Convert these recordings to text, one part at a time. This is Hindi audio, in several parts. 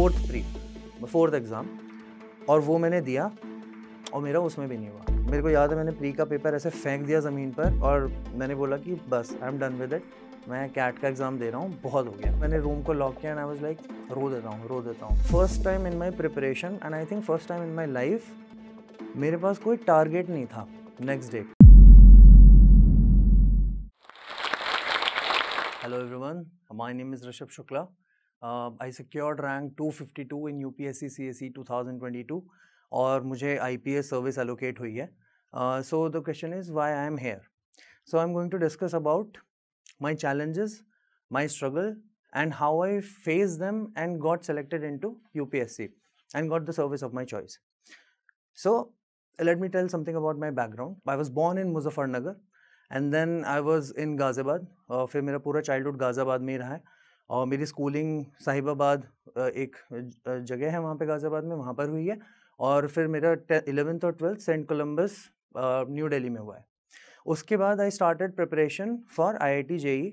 फोर्थ प्री फोर्थ एग्ज़ाम और वो मैंने दिया और मेरा उसमें भी नहीं हुआ मेरे को याद है मैंने प्री का पेपर ऐसे फेंक दिया ज़मीन पर और मैंने बोला कि बस I am done with it मैं कैट का एग्ज़ाम दे रहा हूँ बहुत हो गया मैंने रूम को लॉक किया एंड आई वाज लाइक रो देता हूँ रो देता हूँ first time in my preparation and I think first time in my life मेरे पास कोई टारगेट नहीं था next day hello everyone my name is Rishabh Shukla Uh, I secured rank 252 in UPSC CSE 2022 और मुझे IPS service allocate हुई है. Uh, so the question is why I am here. So I'm going to discuss about my challenges, my struggle and how I faced them and got selected into UPSC and got the service of my choice. So let me tell something about my background. I was born in Muzaffarnagar and then I was in Ghaziabad. Uh, फिर मेरा पूरा childhood Ghaziabad में ही रहा है. और मेरी स्कूलिंग साहिबाबाद एक जगह है वहाँ पे गाज़ियाबाद में वहाँ पर हुई है और फिर मेरा इलेवेंथ और twelfth saint Columbus new Delhi में हुआ है उसके बाद I started preparation for I I T JEE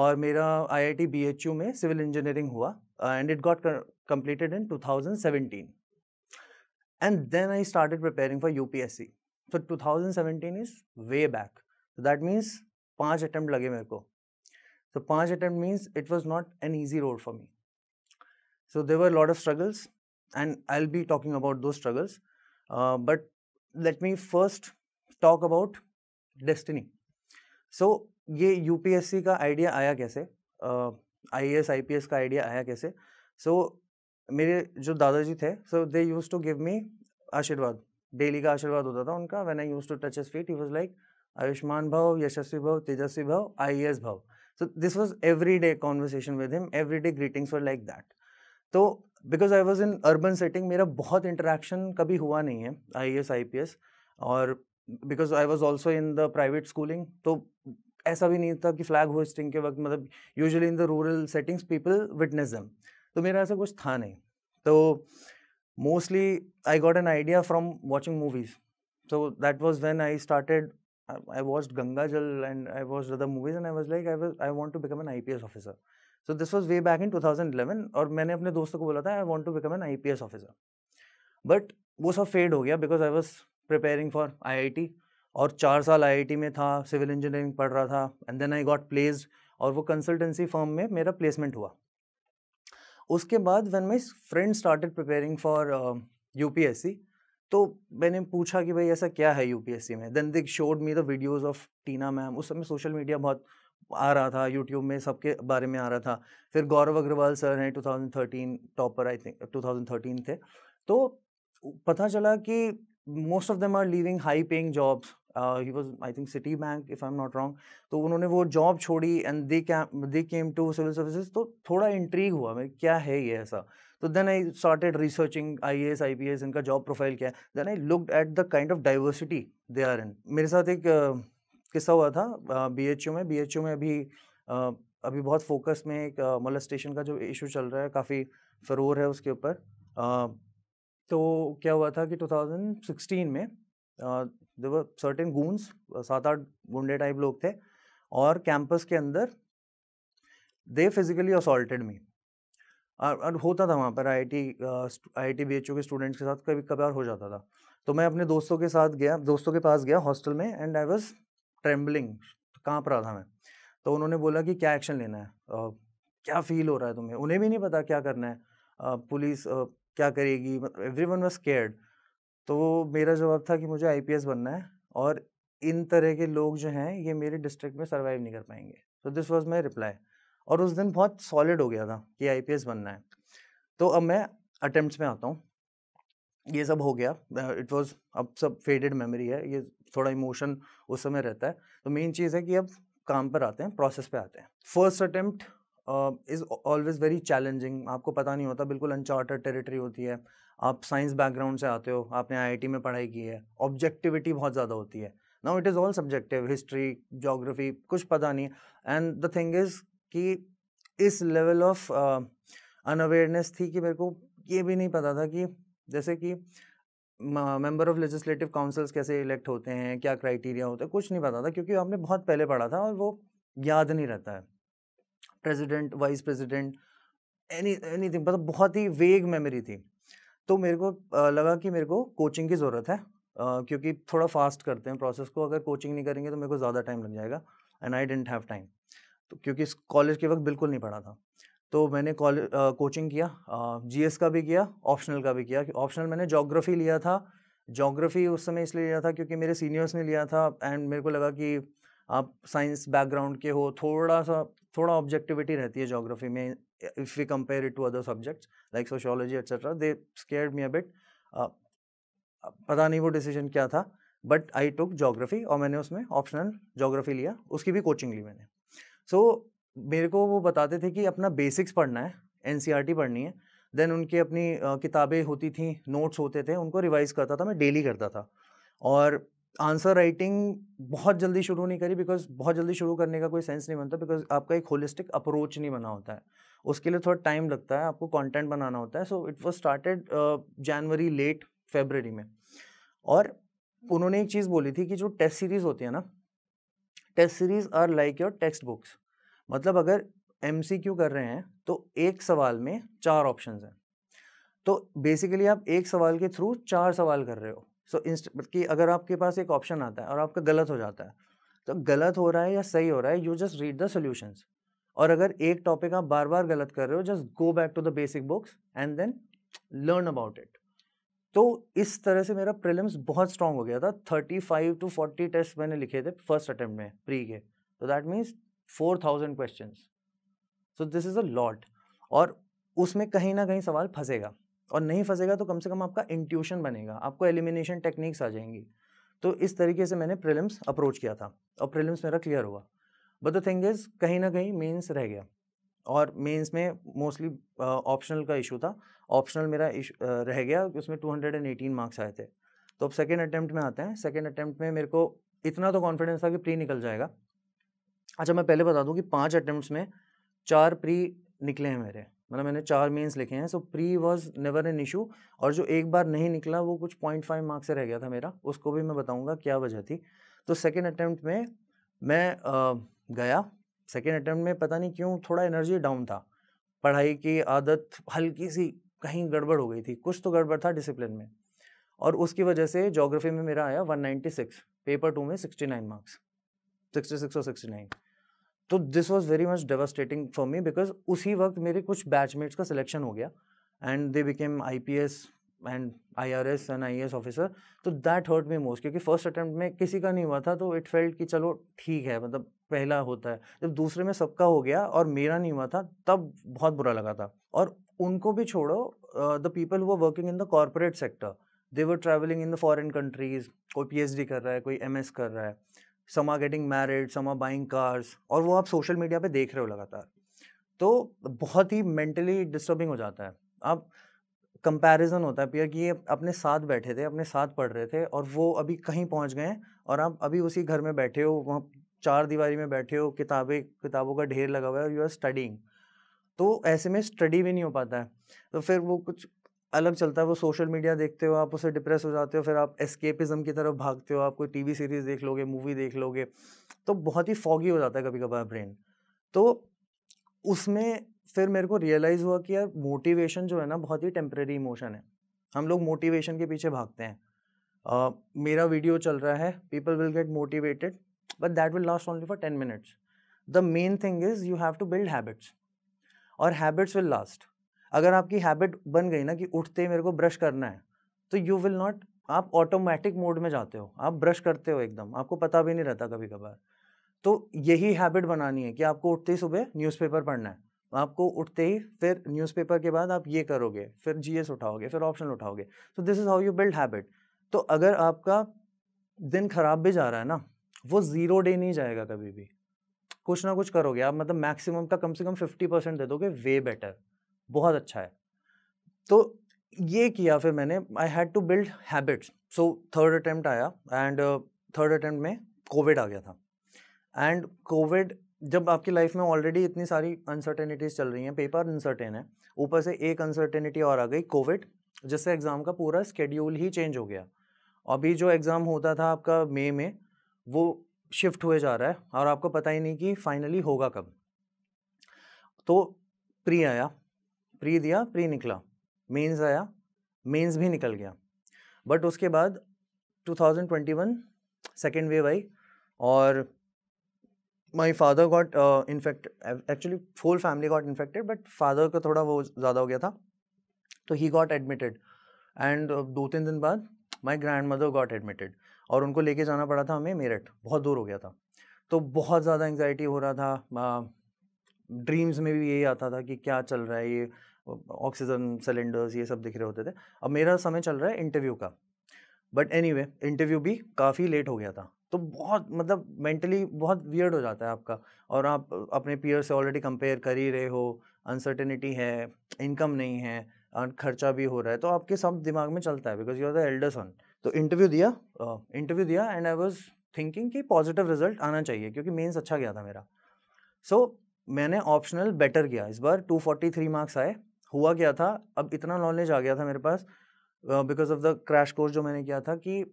और मेरा I I T B H U में सिविल इंजीनियरिंग हुआ and it got then I 2017 and for U P S C so two thousand is is way back that means पाँच अटैम्प्ट लगे मेरे को So Panch attempt means it was not an easy road for me. So there were a lot of struggles and I'll be talking about those struggles. Uh, but let me first talk about destiny. So ये यूपीएससी का आइडिया आया कैसे आईएएस आईपीएस का आइडिया आया कैसे सो so, मेरे जो दादाजी थे so they use to give me ashirwad daily का आशीर्वाद होता था उनका when I use to touch his feet he was like आयुष्मान भाव यशस्वी भाव तेजस्वी भाव आईएएस भाव so this was every day conversation with him every day greetings were like that तो because I was in urban setting मेरा बहुत इंटरेक्शन कभी हुआ नहीं है I S I P S और because I was also in the private schooling तो ऐसा भी नहीं था कि फ्लैग होस्टिंग के वक्त मतलब usually in the rural settings people witness them तो मेरा ऐसा कुछ था नहीं तो mostly I got an idea from watching movies so that was when I started I I, I watched Gangajal and I and I movies like I I want to become an I P S officer so this was way was in two thousand eleven और मैंने अपने दोस्तों को बोला था आई want to become an I P S officer but वो सब फेड हो गया because I was preparing for I I T और चार साल आई आई टी में था सिविल इंजीनियरिंग पढ़ रहा था and then I got placed और वो कंसल्टेंसी फॉर्म में मेरा प्लेसमेंट हुआ उसके बाद when my friend started preparing for U P S C तो मैंने पूछा कि भाई ऐसा क्या है यूपीएससी में then they showed me the videos of Tina ma'am उस समय सोशल मीडिया बहुत आ रहा था यूट्यूब में सबके बारे में आ रहा था फिर गौरव अग्रवाल सर हैं 2013 टॉपर आई थिंक 2013 थे तो पता चला कि most of them are leaving high paying jobs he was I think Citibank if I am not wrong तो उन्होंने वो जॉब छोड़ी and they they came to civil services तो थोड़ा इंट्रीग हुआ मैं क्या है ये ऐसा तो then I researching I S I P S इनका जॉब प्रोफाइल क्या है then I look at the kind of diversity they are in मेरे साथ एक किस्सा हुआ था बी एच यू में बी एच यू में अभी अभी बहुत फोकस में एक मोलेस्टेशन स्टेशन का जो इशू चल रहा है काफ़ी फरोर है उसके ऊपर तो क्या हुआ था कि 2016 में देवर सर्टेन गूंस सात आठ गुंडे टाइप लोग थे और कैंपस के अंदर दे फिजिकली असोल्टेड मी और होता था वहाँ पर I I I T B H O के स्टूडेंट्स के साथ कभी कभार हो जाता था तो मैं अपने दोस्तों के साथ गया दोस्तों के पास गया हॉस्टल में एंड आई वॉज ट्रेम्बलिंग कहाँ पर था मैं तो उन्होंने बोला कि क्या एक्शन लेना है आ, क्या फील हो रहा है तुम्हें उन्हें भी नहीं पता क्या करना है पुलिस आ, क्या करेगी मतलब एवरी वन वॉज केयर्ड तो मेरा जवाब था कि मुझे आई बनना है और इन तरह के लोग जो हैं ये मेरे डिस्ट्रिक्ट में सर्वाइव नहीं कर पाएंगे तो दिस वॉज माई रिप्लाई और उस दिन बहुत सॉलिड हो गया था कि आई बनना है तो अब मैं अटैम्प्ट में आता हूँ ये सब हो गया इट वॉज अब सब फेडेड मेमोरी है ये थोड़ा इमोशन उस समय रहता है तो मेन चीज़ है कि अब काम पर आते हैं प्रोसेस पे आते हैं first attempt is always very challenging आपको पता नहीं होता बिल्कुल अनचार्टेड टेरिटरी होती है आप साइंस बैकग्राउंड से आते हो आपने आईआईटी में पढ़ाई की है ऑब्जेक्टिविटी बहुत ज़्यादा होती है now it is all subjective history geography कुछ पता नहीं एंड द थिंग इज़ कि इस लेवल ऑफ अनअवेयरनेस थी कि मेरे को ये भी नहीं पता था कि जैसे कि मेंबर ऑफ लेजिस्लेटिव काउंसिल्स कैसे इलेक्ट होते हैं क्या क्राइटेरिया होता है कुछ नहीं पता था क्योंकि आपने बहुत पहले पढ़ा था और वो याद नहीं रहता है president vice president any any thing मतलब बहुत ही वेग मेमोरी थी तो मेरे को लगा कि मेरे को कोचिंग की ज़रूरत है क्योंकि थोड़ा फास्ट करते हैं प्रोसेस को अगर कोचिंग नहीं करेंगे तो मेरे को ज़्यादा टाइम लग जाएगा and I don't have time तो क्योंकि इस कॉलेज के वक्त बिल्कुल नहीं पढ़ा था तो मैंने कॉलेज कोचिंग किया जीएस का भी किया ऑप्शनल का भी किया ऑप्शनल मैंने जोग्राफ़ी लिया था जोग्राफ़ी उस समय इसलिए लिया था क्योंकि मेरे सीनियर्स ने लिया था एंड मेरे को लगा कि आप साइंस बैकग्राउंड के हो थोड़ा सा थोड़ा ऑब्जेक्टिविटी रहती है जोग्राफ़ी में if we compare it to other subjects like sociology etcetera they scared me a bit पता नहीं वो डिसीजन क्या था बट आई टुक जोग्राफ़ी और मैंने उसमें ऑप्शनल जोग्राफ़ी लिया उसकी भी कोचिंग ली मैंने सो so, मेरे को वो बताते थे कि अपना बेसिक्स पढ़ना है एन पढ़नी है देन उनकी अपनी किताबें होती थी नोट्स होते थे उनको रिवाइज़ करता था मैं डेली करता था और आंसर राइटिंग बहुत जल्दी शुरू नहीं करी बिकॉज बहुत जल्दी शुरू करने का कोई सेंस नहीं बनता बिकॉज आपका एक होलिस्टिक अप्रोच नहीं बना होता है उसके लिए थोड़ा टाइम लगता है आपको कंटेंट बनाना होता है so it was started January late February में और उन्होंने एक चीज़ बोली थी कि जो टेस्ट सीरीज़ होती है ना test series are like your text books मतलब अगर एम कर रहे हैं तो एक सवाल में चार ऑप्शन हैं तो बेसिकली आप एक सवाल के थ्रू चार सवाल कर रहे हो सो so, इंस्ट कि अगर आपके पास एक ऑप्शन आता है और आपका गलत हो जाता है तो गलत हो रहा है या सही हो रहा है you just read the solutions और अगर एक टॉपिक आप बार बार गलत कर रहे हो just go back to the basic books and then learn about it तो इस तरह से मेरा प्रिलिम्स बहुत स्ट्रांग हो गया था thirty five to forty test मैंने लिखे थे फर्स्ट अटेम्प्ट में प्री के तो that means four thousand question so this is a lot और उसमें कहीं ना कहीं सवाल फंसेगा और नहीं फंसेगा तो कम से कम आपका इंट्यूशन बनेगा आपको एलिमिनेशन टेक्निक्स आ जाएंगी तो इस तरीके से मैंने प्रिलिम्स अप्रोच किया था और प्रिलिम्स मेरा क्लियर हुआ बट द थिंग इज़ कहीं ना कहीं मीन्स रह गया और मेंस में मोस्टली ऑप्शनल का इशू था ऑप्शनल मेरा रह गया उसमें 218 मार्क्स आए थे तो अब सेकेंड अटैम्प्ट में आते हैं सेकेंड अटैम्प्ट में मेरे को इतना तो कॉन्फिडेंस था कि प्री निकल जाएगा अच्छा मैं पहले बता दूं कि पांच अटैम्प्ट में चार प्री निकले हैं मेरे मतलब मैंने चार मेंस लिखे हैं so pre was never an issue और जो एक बार नहीं निकला वो कुछ पॉइंट फाइव मार्क्स से रह गया था मेरा उसको भी मैं बताऊँगा क्या वजह थी तो सेकेंड अटैम्प्ट में मैं आ, गया सेकेंड अटैम्प्ट में पता नहीं क्यों थोड़ा एनर्जी डाउन था पढ़ाई की आदत हल्की सी कहीं गड़बड़ हो गई थी कुछ तो गड़बड़ था डिसिप्लिन में और उसकी वजह से जोग्राफी में मेरा आया 196 पेपर टू में 69 मार्क्स 66 और 69 तो this was very much devastating for me because उसी वक्त मेरे कुछ बैचमेट्स का सिलेक्शन हो गया and they became I P S and I R S and I S officer तो दैट हर्ट मी मोस्ट क्योंकि फर्स्ट अटैम्प्ट में किसी का नहीं हुआ था तो इट फेल्ट कि चलो ठीक है मतलब पहला होता है जब दूसरे में सबका हो गया और मेरा नहीं हुआ था तब बहुत बुरा लगा था और उनको भी छोड़ो the people who working in the corporate sector they were travelling in the foreign countries कोई पी कर रहा है कोई एम कर रहा है some are getting married some are buying cars और वो आप सोशल मीडिया पे देख रहे हो लगातार तो बहुत ही मेंटली डिस्टर्बिंग हो जाता है आप कंपैरिजन होता है पियर कि ये अपने साथ बैठे थे अपने साथ पढ़ रहे थे और वो अभी कहीं पहुंच गए और आप अभी उसी घर में बैठे हो वहाँ चार दीवारी में बैठे हो किताबें किताबों का ढेर लगा हुआ है और यू आर स्टडिंग तो ऐसे में स्टडी भी नहीं हो पाता है तो फिर वो कुछ अलग चलता है वो सोशल मीडिया देखते हो आप उसे डिप्रेस हो जाते हो फिर आप एस्केपिज्म की तरफ भागते हो आप कोई टीवी सीरीज़ देख लोगे मूवी देख लोगे तो बहुत ही फॉगी हो जाता है कभी कभार ब्रेन तो उसमें फिर मेरे को रियलाइज़ हुआ कि यार मोटिवेशन जो है ना बहुत ही टेम्प्रेरी इमोशन है हम लोग मोटिवेशन के पीछे भागते हैं uh, मेरा वीडियो चल रहा है people will get motivated but that will last only for ten minutes the main thing is you have to build habits और हैबिट्स विल लास्ट अगर आपकी हैबिट बन गई ना कि उठते ही मेरे को ब्रश करना है तो यू विल नॉट आप ऑटोमेटिक मोड में जाते हो आप ब्रश करते हो एकदम आपको पता भी नहीं रहता कभी कभार तो यही हैबिट बनानी है कि आपको उठते ही सुबह न्यूज़पेपर पढ़ना है आपको उठते ही फिर न्यूज़पेपर के बाद आप ये करोगे फिर जीएस उठाओगे फिर ऑप्शन उठाओगे तो this is how you build habit तो अगर आपका दिन खराब भी जा रहा है ना वो जीरो डे नहीं जाएगा कभी भी कुछ ना कुछ करोगे आप मतलब मैक्सिमम का कम से कम फिफ्टी परसेंट दे दोगे वे बेटर बहुत अच्छा है तो ये किया फिर मैंने I had to build habits so third attempt आया एंड थर्ड अटैम्प्ट में कोविड आ गया था एंड कोविड जब आपकी लाइफ में ऑलरेडी इतनी सारी अनसर्टेनिटीज़ चल रही हैं पेपर अनसर्टेन है ऊपर से एक अनसर्टेनिटी और आ गई कोविड जिससे एग्ज़ाम का पूरा स्केड्यूल ही चेंज हो गया अभी जो एग्ज़ाम होता था आपका मई में वो शिफ्ट हुए जा रहा है और आपको पता ही नहीं कि फाइनली होगा कब तो प्री आया प्री दिया प्री निकला मेंस आया मेंस भी निकल गया बट उसके बाद 2021 सेकेंड वेव आई और my father got infect actually full family got infected but father का थोड़ा वो ज़्यादा हो गया था तो ही गॉट एडमिटेड एंड दो तीन दिन बाद my grandmother got admitted और उनको लेके जाना पड़ा था हमें मेरठ बहुत दूर हो गया था तो बहुत ज़्यादा एंगजाइटी हो रहा था ड्रीम्स में भी यही आता था कि क्या चल रहा है ये ऑक्सीजन सिलेंडर्स ये सब दिख रहे होते थे अब मेरा समय चल रहा है इंटरव्यू का बट एनी वे इंटरव्यू भी काफ़ी लेट हो गया था तो बहुत मतलब मेंटली बहुत वियर्ड हो जाता है आपका और आप अपने पीयर से ऑलरेडी कंपेयर कर ही रहे हो अनसर्टेनिटी है इनकम नहीं है और खर्चा भी हो रहा है तो आपके सब दिमाग में चलता है because you are the elder son तो इंटरव्यू दिया इंटरव्यू दिया एंड आई वॉज थिंकिंग कि पॉजिटिव रिजल्ट आना चाहिए क्योंकि मेन्स अच्छा गया था मेरा सो so, मैंने ऑप्शनल बेटर किया इस बार 243 मार्क्स आए हुआ क्या था अब इतना नॉलेज आ गया था मेरे पास because of the crash course जो मैंने किया था कि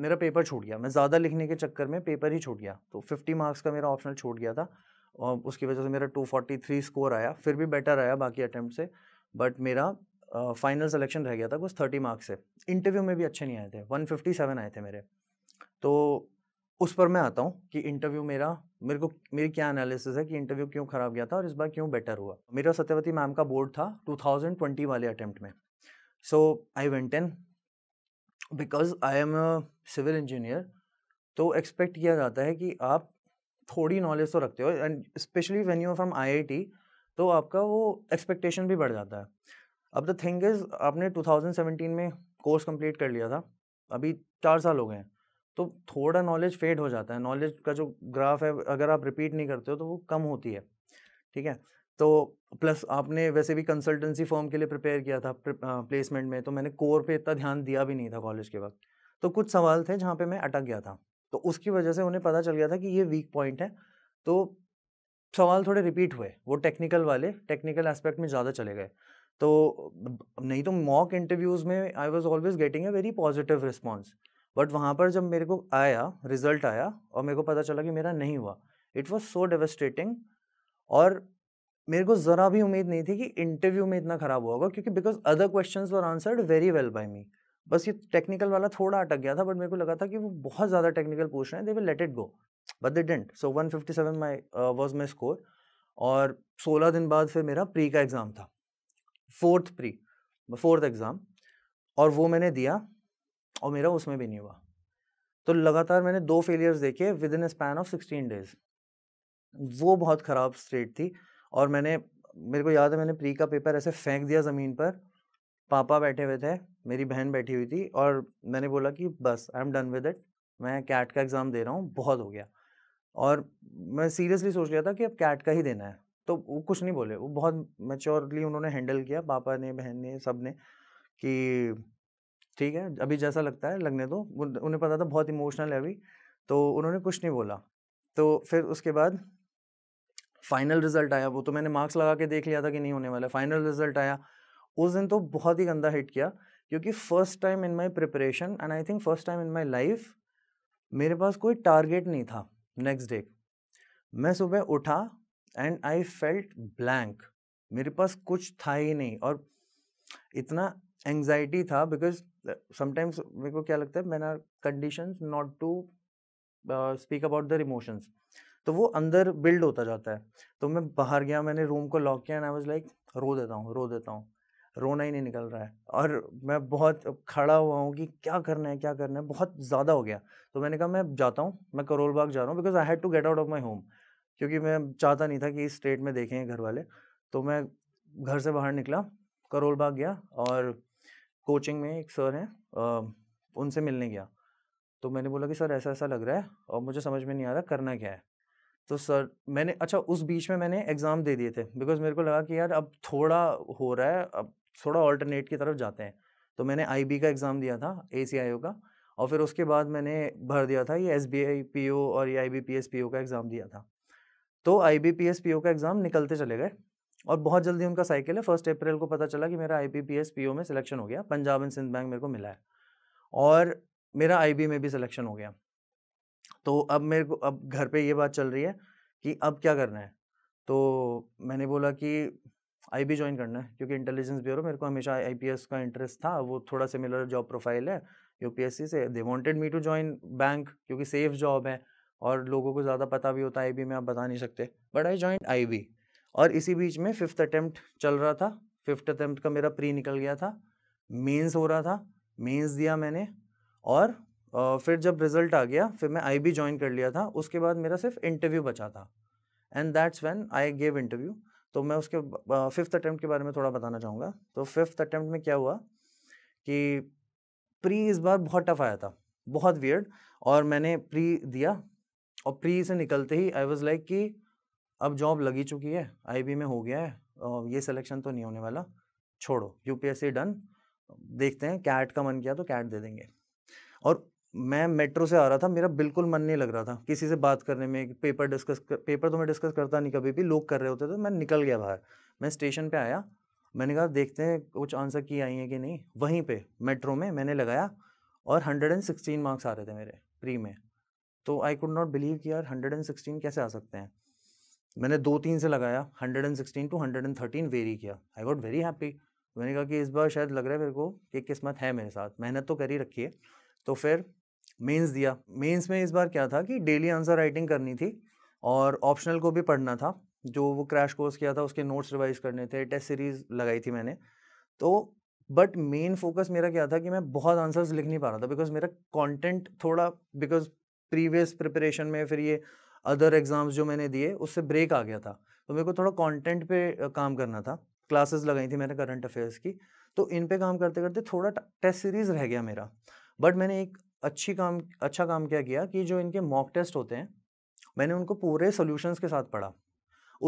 मेरा पेपर छूट गया मैं ज़्यादा लिखने के चक्कर में पेपर ही छूट गया तो 50 मार्क्स का मेरा ऑप्शनल छूट गया था और उसकी वजह से मेरा 243 स्कोर आया फिर भी बेटर आया बाकी अटैम्प्ट से बट मेरा फाइनल सिलेक्शन रह गया था कुछ थर्टी मार्क्स से इंटरव्यू में भी अच्छे नहीं आए थे वन फिफ्टी सेवन आए थे मेरे तो उस पर मैं आता हूँ कि इंटरव्यू मेरा मेरे को मेरी क्या एनालिसिस है कि इंटरव्यू क्यों ख़राब गया था और इस बार क्यों बेटर हुआ मेरा सत्यवती मैम का बोर्ड था टू थाउजेंड ट्वेंटी वाले अटैम्प्ट में so I went in because I am a civil engineer तो एक्सपेक्ट किया जाता है कि आप थोड़ी नॉलेज तो रखते हो and specially when you from I तो आपका वो एक्सपेक्टेशन भी बढ़ जाता है अब द थिंग इज़ आपने 2017 में कोर्स कंप्लीट कर लिया था अभी चार साल हो गए हैं तो थोड़ा नॉलेज फेड हो जाता है नॉलेज का जो ग्राफ है अगर आप रिपीट नहीं करते हो तो वो कम होती है ठीक है तो प्लस आपने वैसे भी कंसल्टेंसी फॉर्म के लिए प्रिपेयर किया था प्लेसमेंट में तो मैंने कोर पे इतना ध्यान दिया भी नहीं था कॉलेज के वक्त तो कुछ सवाल थे जहाँ पे मैं अटक गया था तो उसकी वजह से उन्हें पता चल गया था कि ये वीक पॉइंट है तो सवाल थोड़े रिपीट हुए वो टेक्निकल वाले टेक्निकल एस्पेक्ट में ज़्यादा चले गए तो नहीं तो मॉक इंटरव्यूज़ में I was always getting a very positive response but वहाँ पर जब मेरे को आया रिजल्ट आया और मेरे को पता चला कि मेरा नहीं हुआ इट वॉज सो डेवस्टेटिंग और मेरे को ज़रा भी उम्मीद नहीं थी कि इंटरव्यू में इतना ख़राब होगा क्योंकि because other question were answered very well by me बस ये टेक्निकल वाला थोड़ा अटक गया था बट मेरे को लगा था कि वो बहुत ज़्यादा टेक्निकल पूछ रहे हैं they will let it go but they didn't so one fifty seven my was my score और सोलह दिन बाद फिर मेरा प्री का एग्ज़ाम था फोर्थ प्री फोर्थ एग्ज़ाम और वो मैंने दिया और मेरा उसमें भी नहीं हुआ तो लगातार मैंने दो फेलियर्स देखे within span of sixteen days वो बहुत ख़राब स्टेट थी और मैंने मेरे को याद है मैंने प्री का पेपर ऐसे फेंक दिया ज़मीन पर पापा बैठे हुए थे मेरी बहन बैठी हुई थी और मैंने बोला कि बस I am done with it मैं कैट का एग्ज़ाम दे रहा हूँ बहुत हो गया और मैं सीरियसली सोच गया था कि अब कैट का ही देना है तो वो कुछ नहीं बोले वो बहुत मेच्योरली उन्होंने हैंडल किया पापा ने बहन ने सब ने कि ठीक है अभी जैसा लगता है लगने दो उन्हें पता था बहुत इमोशनल है अभी तो उन्होंने कुछ नहीं बोला तो फिर उसके बाद फाइनल रिजल्ट आया वो तो मैंने मार्क्स लगा के देख लिया था कि नहीं होने वाला फाइनल रिजल्ट आया उस दिन तो बहुत ही गंदा हिट किया क्योंकि first time in my preparation and I think first time in my life मेरे पास कोई टारगेट नहीं था नेक्स्ट डे मैं सुबह उठा एंड आई फेल्ट ब्लैंक मेरे पास कुछ था ही नहीं और इतना एंग्जाइटी था बिकॉज समटाइम्स मेरे को क्या लगता है men are condition not to speak about their emotions तो वो अंदर बिल्ड होता जाता है तो मैं बाहर गया मैंने रूम को लॉक किया एंड आई वॉज लाइक रो देता हूँ रो देता हूँ रोना ही नहीं निकल रहा है और मैं बहुत खड़ा हुआ हूँ कि क्या करना है क्या करना है बहुत ज़्यादा हो गया तो मैंने कहा मैं जाता हूँ मैं करोल बाग जा रहा हूँ because I had to get out of my home क्योंकि मैं चाहता नहीं था कि इस स्टेट में देखें घर वाले तो मैं घर से बाहर निकला करोल बाग गया और कोचिंग में एक सर हैं उनसे मिलने गया तो मैंने बोला कि सर ऐसा ऐसा लग रहा है और मुझे समझ में नहीं आ रहा करना क्या है तो सर मैंने अच्छा उस बीच में मैंने एग्ज़ाम दे दिए थे बिकॉज मेरे को लगा कि यार अब थोड़ा हो रहा है अब थोड़ा ऑल्टरनेट की तरफ जाते हैं तो मैंने आई का एग्ज़ाम दिया था ए का और फिर उसके बाद मैंने भर दिया था ये S B I P O और ये I B P S P O का एग्ज़ाम दिया था तो I B P S P O का एग्ज़ाम निकलते चले गए और बहुत जल्दी उनका साइकिल है फर्स्ट अप्रैल को पता चला कि मेरा I B P S P O में सिलेक्शन हो गया पंजाब एंड सिंध बैंक मेरे को मिला है और मेरा आई बी में भी सिलेक्शन हो गया तो अब मेरे को अब घर पर ये बात चल रही है कि अब क्या करना है तो मैंने बोला कि आई बी ज्वाइन करना है क्योंकि इंटेलिजेंस ब्यूरो मेरे को हमेशा आई पी एस का इंटरेस्ट था वो थोड़ा सिमिलर जॉब प्रोफाइल है यू पी एस सी से they wanted me to join bank क्योंकि सेफ जॉब है और लोगों को ज़्यादा पता भी होता है आई में आप बता नहीं सकते बट आई जॉइंट आई और इसी बीच में फिफ्थ अटैम्प्ट चल रहा था फिफ्थ अटैम्प्ट का मेरा प्री निकल गया था मेंस हो रहा था मेंस दिया मैंने और फिर जब रिजल्ट आ गया फिर मैं आई बी ज्वाइन कर लिया था उसके बाद मेरा सिर्फ इंटरव्यू बचा था and that's when I gave interview तो मैं उसके फिफ्थ अटैम्प्ट के बारे में थोड़ा बताना चाहूँगा तो फिफ्थ अटैम्प्ट में क्या हुआ कि प्री इस बार बहुत टफ आया था बहुत वियर्ड और मैंने प्री दिया और प्री से निकलते ही आई वॉज लाइक कि अब जॉब लगी चुकी है आई में हो गया है ये सिलेक्शन तो नहीं होने वाला छोड़ो यू डन देखते हैं कैट का मन किया तो कैट दे देंगे और मैं मेट्रो से आ रहा था मेरा बिल्कुल मन नहीं लग रहा था किसी से बात करने में पेपर डिस्कस कर, पेपर तो मैं डिस्कस करता नहीं कभी भी लोग कर रहे होते तो मैं निकल गया बाहर मैं स्टेशन पे आया मैंने कहा देखते हैं कुछ आंसर की आई है कि नहीं वहीं पे मेट्रो में मैंने लगाया और सिक्सटीन मार्क्स आ रहे थे मेरे प्री में तो आई कुड नॉट बिलीव कि यार 116 कैसे आ सकते हैं मैंने दो तीन से लगाया 116 टू थर्टीन वेरी किया आई गॉट वेरी हैप्पी मैंने कहा कि इस बार शायद लग रहा है मेरे को कि किस्मत है मेरे साथ मेहनत तो कर ही रखी है तो फिर मेंस दिया मेंस में इस बार क्या था कि डेली आंसर राइटिंग करनी थी और ऑप्शनल को भी पढ़ना था जो वो क्रैश कोर्स किया था उसके नोट्स रिवाइज करने थे टेस्ट सीरीज लगाई थी मैंने तो बट मेन फोकस मेरा क्या था कि मैं बहुत आंसर्स लिख नहीं पा रहा था बिकॉज मेरा कंटेंट थोड़ा बिकॉज प्रीवियस प्रिपरेशन में फिर ये अदर एग्ज़ाम्स जो मैंने दिए उससे ब्रेक आ गया था तो मेरे को थोड़ा कंटेंट पे काम करना था क्लासेस लगाई थी मैंने करंट अफेयर्स की तो इन पे काम करते करते थोड़ा टेस्ट सीरीज़ रह गया मेरा बट मैंने एक अच्छी काम अच्छा काम क्या किया कि जो इनके मॉक टेस्ट होते हैं मैंने उनको पूरे सोल्यूशंस के साथ पढ़ा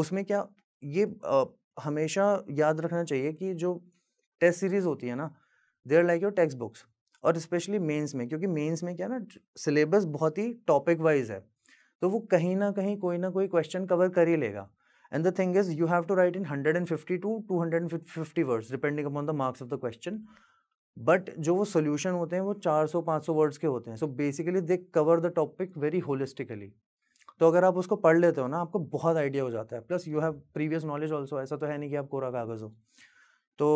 उसमें क्या ये आ, हमेशा याद रखना चाहिए कि जो टेस्ट सीरीज़ होती है ना they're like your text books और स्पेशली मेंस में क्योंकि मेंस में क्या ना सिलेबस बहुत ही टॉपिक वाइज है तो वो कहीं ना कहीं कोई ना कोई क्वेश्चन कवर कर ही लेगा and the thing is have to write in hundred and fifty to two hundred and fifty words depending upon the marks of the question but जो वो सोल्यूशन होते हैं वो चार सौ पाँच सौ वर्ड्स के होते हैं so basically they cover the topic very holistically तो अगर आप उसको पढ़ लेते हो ना आपको बहुत आइडिया हो जाता है plus you have previous knowledge also ऐसा तो है नहीं कि आप कोरा कागज़ हो तो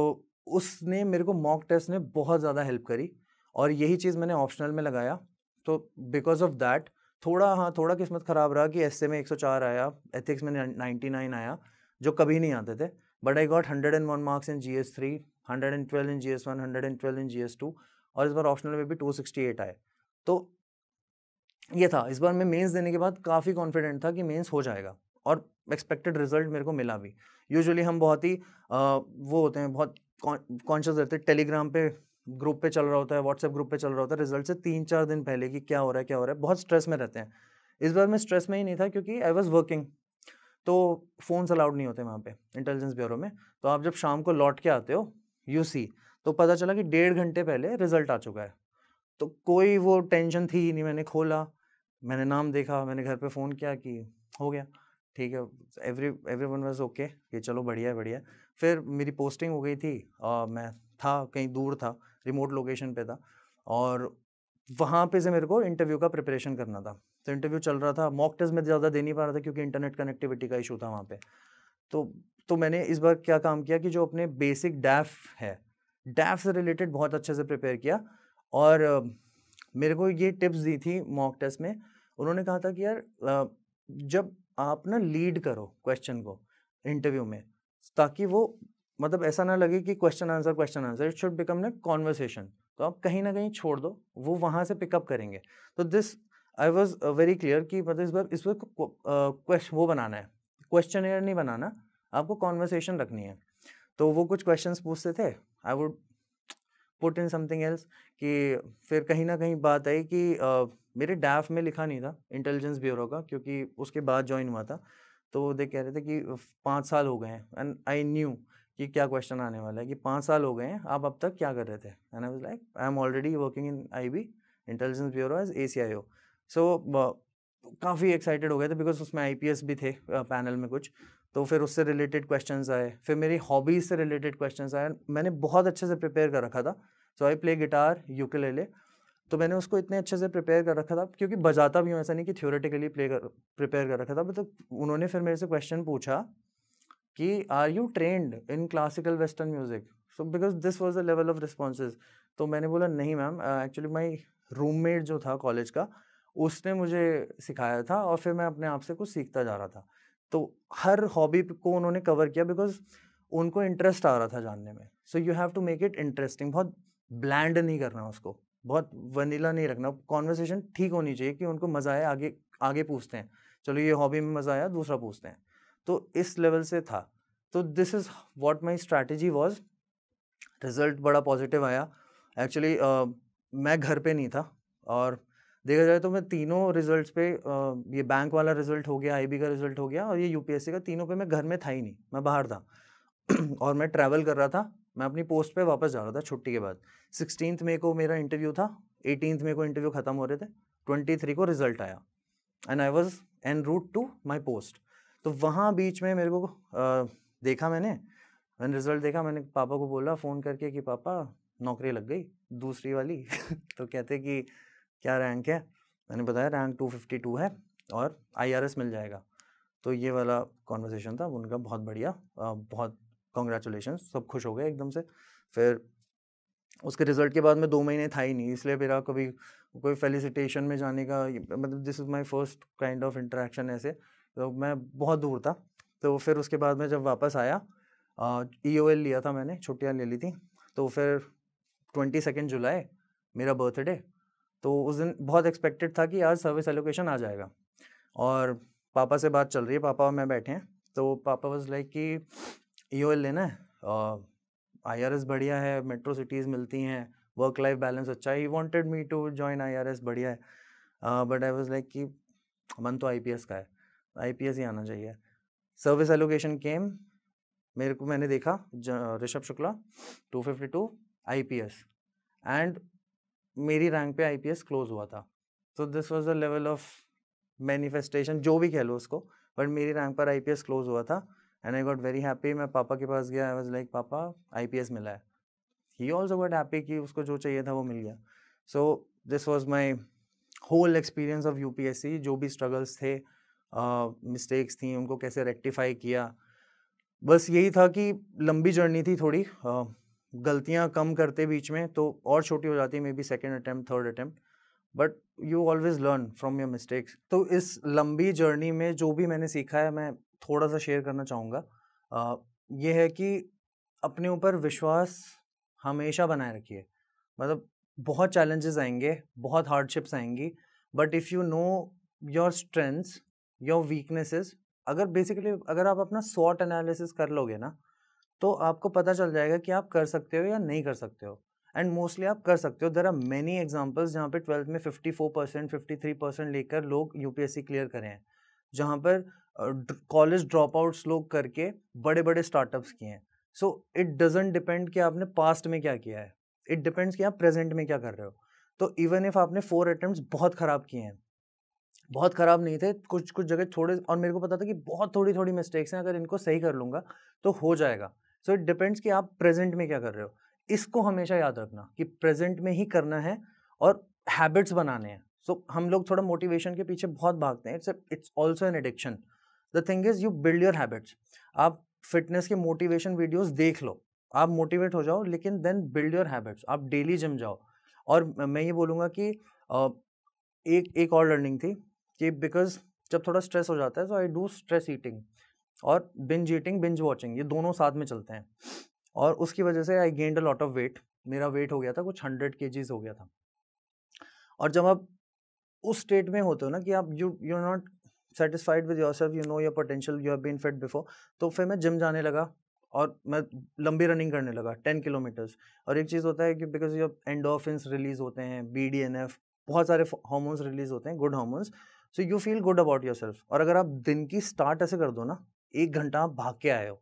उसने मेरे को मॉक टेस्ट ने बहुत ज़्यादा हेल्प करी और यही चीज़ मैंने ऑप्शनल में लगाया तो बिकॉज ऑफ दैट थोड़ा हाँ थोड़ा किस्मत ख़राब रहा कि एस में 104 आया एथिक्स में 99 आया जो कभी नहीं आते थे but I got 101 marks in G S three hundred and twelve in G S one hundred and twelve in G S two और इस बार ऑप्शनल में भी टू सिक्सटी एट आए तो ये था इस बार मैं मेंस देने के बाद काफ़ी कॉन्फिडेंट था कि मेंस हो जाएगा और एक्सपेक्टेड रिजल्ट मेरे को मिला भी यूजुअली हम बहुत ही आ, वो होते हैं बहुत कॉन्शियस रहते हैं टेलीग्राम पे ग्रुप पे चल रहा होता है व्हाट्सएप ग्रुप पे चल रहा होता है रिजल्ट से तीन चार दिन पहले कि क्या हो रहा है क्या हो रहा है बहुत स्ट्रेस में रहते हैं इस बार मैं स्ट्रेस में ही नहीं था क्योंकि आई वॉज वर्किंग तो फ़ोन्स अलाउड नहीं होते वहाँ पे इंटेलिजेंस ब्यूरो में तो आप जब शाम को लौट के आते हो यू सी तो पता चला कि डेढ़ घंटे पहले रिजल्ट आ चुका है तो कोई वो टेंशन थी ही नहीं मैंने खोला मैंने नाम देखा मैंने घर पे फ़ोन किया कि हो गया ठीक है every everyone was okay ये चलो बढ़िया है बढ़िया फिर मेरी पोस्टिंग हो गई थी आ, मैं था कहीं दूर था रिमोट लोकेशन पे था और वहाँ पे से मेरे को इंटरव्यू का प्रिपरेशन करना था तो इंटरव्यू चल रहा था मॉक टेस्ट मैं ज़्यादा दे नहीं पा रहा था क्योंकि इंटरनेट कनेक्टिविटी का इशू था वहाँ पे तो तो मैंने इस बार क्या काम किया कि जो अपने बेसिक डैफ है डैफ से रिलेटेड बहुत अच्छे से प्रिपेयर किया और मेरे को ये टिप्स दी थी मॉक टेस्ट में उन्होंने कहा था कि यार जब आप ना लीड करो क्वेश्चन को इंटरव्यू में ताकि वो मतलब ऐसा ना लगे कि question answer question answer it should become a conversation तो आप कहीं ना कहीं छोड़ दो वो वहाँ से पिकअप करेंगे तो this I was very clear कि मतलब इस बार इस बार क्वेश्चन वो बनाना है क्वेश्चन एयर नहीं बनाना आपको कॉन्वर्सेशन रखनी है तो वो कुछ क्वेश्चन पूछते थे I would put in something else कि फिर कहीं ना कहीं बात आई कि uh, मेरे डैफ में लिखा नहीं था इंटेलिजेंस ब्यूरो का क्योंकि उसके बाद ज्वाइन हुआ था तो देख कह रहे थे कि पाँच साल हो गए हैं एंड आई न्यू कि क्या क्वेश्चन आने वाला है कि पाँच साल हो गए हैं आप अब तक क्या कर रहे थे and I like I am already working in I B intelligence bureau as a C I O so काफ़ी एक्साइटेड हो गए थे बिकॉज उसमें आई पी एस भी थे पैनल में कुछ तो फिर उससे रिलेटेड क्वेश्चन आए फिर मेरी हॉबीज से रिलेटेड क्वेश्चन आए मैंने बहुत अच्छे से प्रिपेयर कर रखा था सो आई प्ले गिटार यू के ले ले तो मैंने उसको इतने अच्छे से प्रिपेयर कर रखा था क्योंकि बजाता भी हूँ ऐसा नहीं कि थ्योरेटिकली प्ले कर प्रिपेयर कर रखा था मतलब तो उन्होंने फिर मेरे से क्वेश्चन पूछा कि are you trained in classical western music so because this was the level of responses तो मैंने बोला नहीं मैम एक्चुअली माई रूममेट जो था कॉलेज का उसने मुझे सिखाया था और फिर मैं अपने आप से कुछ सीखता जा रहा था तो हर हॉबी को उन्होंने कवर किया बिकॉज उनको इंटरेस्ट आ रहा था जानने में so you have to make it interesting बहुत ब्लैंड नहीं करना उसको बहुत वनीला नहीं रखना कॉन्वर्सेशन ठीक होनी चाहिए कि उनको मज़ा आए आगे आगे पूछते हैं चलो ये हॉबी में मज़ा आया दूसरा पूछते हैं तो इस लेवल से था तो this is what my strategy was result बड़ा पॉजिटिव आया एक्चुअली uh, मैं घर पे नहीं था और देखा जाए तो मैं तीनों रिजल्ट्स पे uh, ये बैंक वाला रिजल्ट हो गया आईबी का रिजल्ट हो गया और ये यूपीएससी का तीनों पे मैं घर में था ही नहीं मैं बाहर था और मैं ट्रैवल कर रहा था मैं अपनी पोस्ट पे वापस जा रहा था छुट्टी के बाद सिक्सटीन मे को मेरा इंटरव्यू था एटीन मे को इंटरव्यू ख़त्म हो रहे थे ट्वेंटी थ्री को रिजल्ट आया and I was en route to my post तो वहाँ बीच में मेरे को आ, देखा मैंने मैंने रिजल्ट देखा मैंने पापा को बोला फ़ोन करके कि पापा नौकरी लग गई दूसरी वाली तो कहते कि क्या रैंक है मैंने बताया रैंक 252 है और आईआरएस मिल जाएगा तो ये वाला कॉन्वर्सेशन था उनका बहुत बढ़िया बहुत कॉन्ग्रेचुलेशन सब खुश हो गए एकदम से फिर उसके रिज़ल्ट के बाद में दो महीने था ही नहीं इसलिए मेरा कभी कोई फेलिसिटेशन में जाने का मतलब this is my first kind of interaction ऐसे तो मैं बहुत दूर था तो फिर उसके बाद में जब वापस आया ई ओ एल लिया था मैंने छुट्टियाँ ले ली थी तो फिर ट्वेंटी सेकेंड जुलाई मेरा बर्थडे तो उस दिन बहुत एक्सपेक्टेड था कि आज सर्विस एलोकेशन आ जाएगा और पापा से बात चल रही है पापा और मैं बैठे हैं तो पापा वॉज लाइक कि ई ओ एल लेना है आई आर एस बढ़िया है मेट्रो सिटीज़ मिलती हैं वर्क लाइफ बैलेंस अच्छा है he wanted me to join I R S बढ़िया है बट आई वॉज लाइक कि मन तो आई पी एस का है आईपीएस ही आना चाहिए सर्विस एलोकेशन केम मेरे को मैंने देखा ऋषभ शुक्ला 252 एस एंड मेरी रैंक पे आईपीएस क्लोज हुआ था तो this was the level of manifestation जो भी कह लो उसको बट मेरी रैंक पर आईपीएस क्लोज हुआ था and I got very happy मैं पापा के पास गया आई वॉज लाइक पापा एस मिला है ही ऑल्सो गॉट हैप्पी कि उसको जो चाहिए था वो मिल गया so this was my whole experience of सी जो भी स्ट्रगल्स थे मिस्टेक्स थी उनको कैसे रेक्टिफाई किया बस यही था कि लंबी जर्नी थी थोड़ी गलतियाँ कम करते बीच में तो और छोटी हो जाती maybe second attempt third attempt but you always learn from your mistakes तो इस लंबी जर्नी में जो भी मैंने सीखा है मैं थोड़ा सा शेयर करना चाहूँगा ये है कि अपने ऊपर विश्वास हमेशा बनाए रखिए मतलब बहुत चैलेंजेस आएंगे बहुत हार्डशिप्स आएंगी but if you know your strengths your weaknesses अगर बेसिकली अगर आप अपना शॉर्ट एनालिसिस कर लोगे ना तो आपको पता चल जाएगा कि आप कर सकते हो या नहीं कर सकते हो एंड मोस्टली आप कर सकते हो देर आर मेनी एग्जाम्पल्स जहाँ पे ट्वेल्थ में fifty four percent fifty three percent लेकर लोग यूपीएससी क्लियर करें हैं जहाँ पर कॉलेज ड्रॉप आउट्स लोग करके बड़े बड़े स्टार्टअप्स किए हैं सो इट डजेंट डिपेंड कि आपने पास्ट में क्या किया है इट डिपेंड्स कि आप प्रेजेंट में क्या कर रहे हो तो इवन इफ आपने फोर अटैम्प्ट बहुत ख़राब किए हैं बहुत ख़राब नहीं थे कुछ कुछ जगह थोड़े और मेरे को पता था कि बहुत थोड़ी थोड़ी मिस्टेक्स हैं अगर इनको सही कर लूँगा तो हो जाएगा सो इट डिपेंड्स कि आप प्रेजेंट में क्या कर रहे हो इसको हमेशा याद रखना कि प्रेजेंट में ही करना है और हैबिट्स बनाने हैं सो so, हम लोग थोड़ा मोटिवेशन के पीछे बहुत भागते हैं it's it's also an addiction the thing is you build your habits आप फिटनेस के मोटिवेशन वीडियोस देख लो आप मोटिवेट हो जाओ लेकिन देन बिल्ड योर हैबिट्स आप डेली जिम जाओ और मैं ये बोलूँगा कि एक एक और लर्निंग थी कि बिकॉज जब थोड़ा स्ट्रेस हो जाता है so I do stress eating और बिंज ईटिंग बिंज वॉचिंग ये दोनों साथ में चलते हैं और उसकी वजह से I gained a lot of weight मेरा वेट हो गया था कुछ हंड्रेड के हो गया था और जब आप उस स्टेट में होते हो ना कि आप you you not satisfied with yourself you know your potential you have been fit before तो फिर मैं जिम जाने लगा और मैं लंबी रनिंग करने लगा टेन किलोमीटर्स और एक चीज़ होता है कि बिकॉज योर एंडोफिन रिलीज होते हैं बी डी एन एफ बहुत सारे हॉर्मोन्स रिलीज होते हैं good hormones so you feel good about yourself और अगर आप दिन की स्टार्ट ऐसे कर दो ना एक घंटा आप भाग के आए हो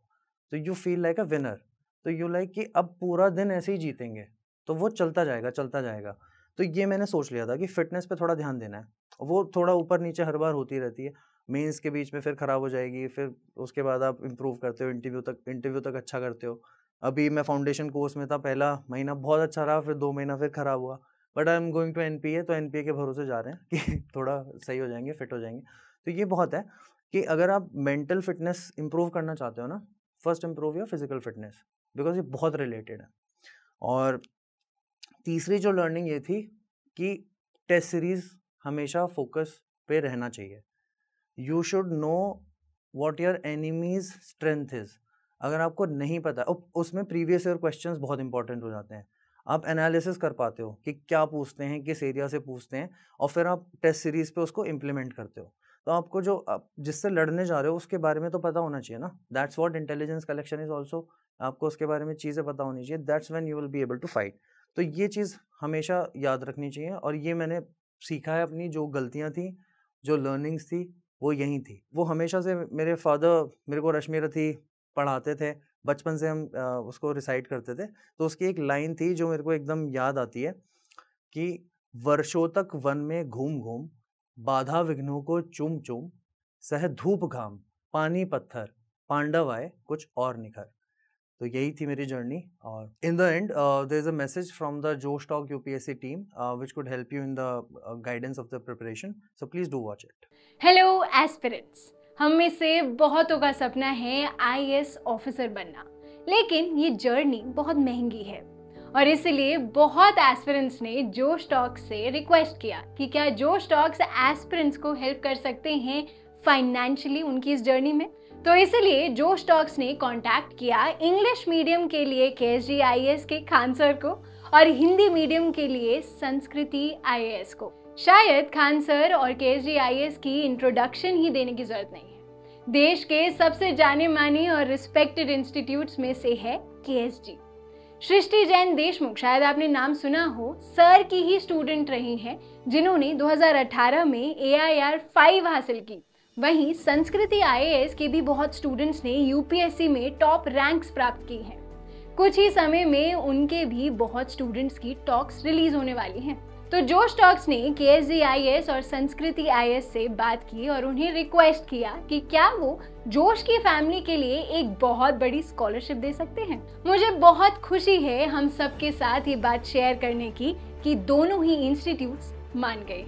तो you feel like a winner तो यू लाइक कि अब पूरा दिन ऐसे ही जीतेंगे तो वो चलता जाएगा चलता जाएगा तो ये मैंने सोच लिया था कि फिटनेस पे थोड़ा ध्यान देना है वो थोड़ा ऊपर नीचे हर बार होती रहती है मेंस के बीच में फिर ख़राब हो जाएगी फिर उसके बाद आप इम्प्रूव करते हो इंटरव्यू तक इंटरव्यू तक अच्छा करते हो अभी मैं फाउंडेशन कोर्स में था पहला महीना बहुत अच्छा रहा फिर दो महीना फिर ख़राब हुआ but I am going to एन तो एन के भरोसे जा रहे हैं कि थोड़ा सही हो जाएंगे फिट हो जाएंगे तो ये बहुत है कि अगर आप मेंटल फिटनेस इंप्रूव करना चाहते हो ना first improve your physical fitness because ये बहुत रिलेटेड है और तीसरी जो लर्निंग ये थी कि टेस्ट सीरीज़ हमेशा फोकस पे रहना चाहिए you should know what your enemy's strength is अगर आपको नहीं पता उसमें प्रीवियस ईयर क्वेश्चन बहुत इंपॉर्टेंट हो जाते हैं आप एनालिसिस कर पाते हो कि क्या पूछते हैं किस एरिया से पूछते हैं और फिर आप टेस्ट सीरीज़ पे उसको इम्प्लीमेंट करते हो तो आपको जो आप जिससे लड़ने जा रहे हो उसके बारे में तो पता होना चाहिए ना that's what intelligence collection is also आपको उसके बारे में चीज़ें पता होनी चाहिए that's when you will be able to fight तो ये चीज़ हमेशा याद रखनी चाहिए और ये मैंने सीखा है अपनी जो गलतियाँ थी जो लर्निंग्स थी वो यहीं थी वो हमेशा से मेरे फादर मेरे को रश्मि रथी पढ़ाते थे बचपन से हम उसको रिसाइट करते थे तो उसकी एक लाइन थी जो मेरे को एकदम याद आती है कि वर्षों तक वन में घूम घूम बाधा विघ्नों को चुम चुम सह धूप घाम पानी पत्थर पांडव आए कुछ और निखर तो यही थी मेरी जर्नी और in the end there is a message from the जो स्टॉक यू team which could help you in the guidance of the preparation so please do watch it hello aspirants हम में से बहुतों का सपना है आई ऑफिसर बनना लेकिन ये जर्नी बहुत महंगी है और इसलिए बहुत एस्पिरेंट्स ने जो स्टॉक्स से रिक्वेस्ट किया कि क्या जो स्टॉक्स एस्पिरेंट्स को हेल्प कर सकते हैं फाइनेंशियली उनकी इस जर्नी में तो इसलिए जो स्टॉक्स ने कांटेक्ट किया इंग्लिश मीडियम के लिए के एस आई एस के खान सर को और हिंदी मीडियम के लिए संस्कृति आई को शायद खान सर और के की इंट्रोडक्शन ही देने की जरूरत नहीं है देश के सबसे जाने माने और रिस्पेक्टेड इंस्टीट्यूट में से है के सृष्टि जैन देशमुख शायद आपने नाम सुना हो सर की ही स्टूडेंट रही हैं जिन्होंने 2018 में ए आई आर फाइव हासिल की वहीं संस्कृति आई के भी बहुत स्टूडेंट्स ने यूपीएससी में टॉप रैंक्स प्राप्त की हैं कुछ ही समय में उनके भी बहुत स्टूडेंट्स की टॉक्स रिलीज होने वाली हैं तो जो स्टॉक्स ने के एस और संस्कृति आई से बात की और उन्हें रिक्वेस्ट किया कि क्या वो जोश की फैमिली के लिए एक बहुत बड़ी स्कॉलरशिप दे सकते हैं मुझे बहुत खुशी है हम सब के साथ ये बात शेयर करने की कि दोनों ही इंस्टीट्यूट मान गए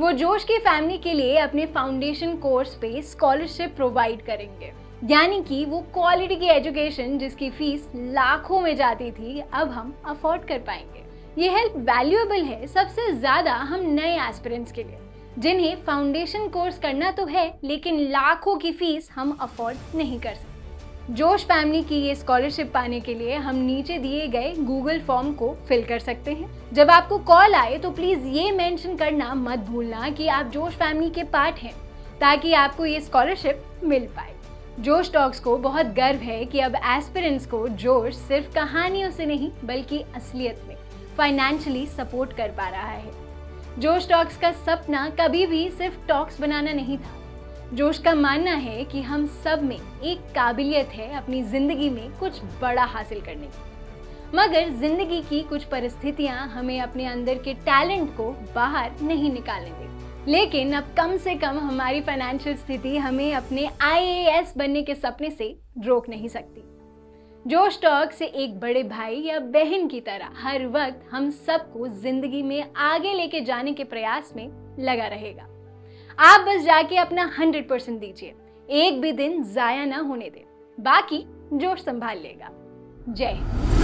वो जोश की फैमिली के लिए अपने फाउंडेशन कोर्स पे स्कॉलरशिप प्रोवाइड करेंगे यानी कि वो क्वालिटी की एजुकेशन जिसकी फीस लाखों में जाती थी अब हम अफोर्ड कर पाएंगे ये हेल्प वैल्यूएबल है सबसे ज़्यादा हम नए एस्पिरेंट्स के लिए जिन्हें फाउंडेशन कोर्स करना तो है लेकिन लाखों की फीस हम अफोर्ड नहीं कर सकते जोश फैमिली की ये स्कॉलरशिप पाने के लिए हम नीचे दिए गए गूगल फॉर्म को फिल कर सकते हैं जब आपको कॉल आए तो प्लीज़ ये मेंशन करना मत भूलना कि आप जोश फैमिली के पार्ट हैं ताकि आपको ये स्कॉलरशिप मिल पाए जोश टॉक्स को बहुत गर्व है कि अब एस्पिरेंट्स को जोश सिर्फ कहानियों से नहीं बल्कि असलियत में फाइनेंशियली सपोर्ट कर पा रहा है जोश टॉक्स का सपना कभी भी सिर्फ टॉक्स बनाना नहीं था जोश का मानना है कि हम सब में एक काबिलियत है अपनी ज़िंदगी में कुछ बड़ा हासिल करने की मगर ज़िंदगी की कुछ परिस्थितियाँ हमें अपने अंदर के टैलेंट को बाहर नहीं निकालने देती लेकिन अब कम से कम हमारी फाइनेंशियल स्थिति हमें अपने आईएएस बनने के सपने से रोक नहीं सकती जोश टॉक से एक बड़े भाई या बहन की तरह हर वक्त हम सबको जिंदगी में आगे लेके जाने के प्रयास में लगा रहेगा आप बस जाके अपना हंड्रेड परसेंट दीजिए एक भी दिन जाया ना होने दें बाकी जोश संभाल लेगा जय हिंद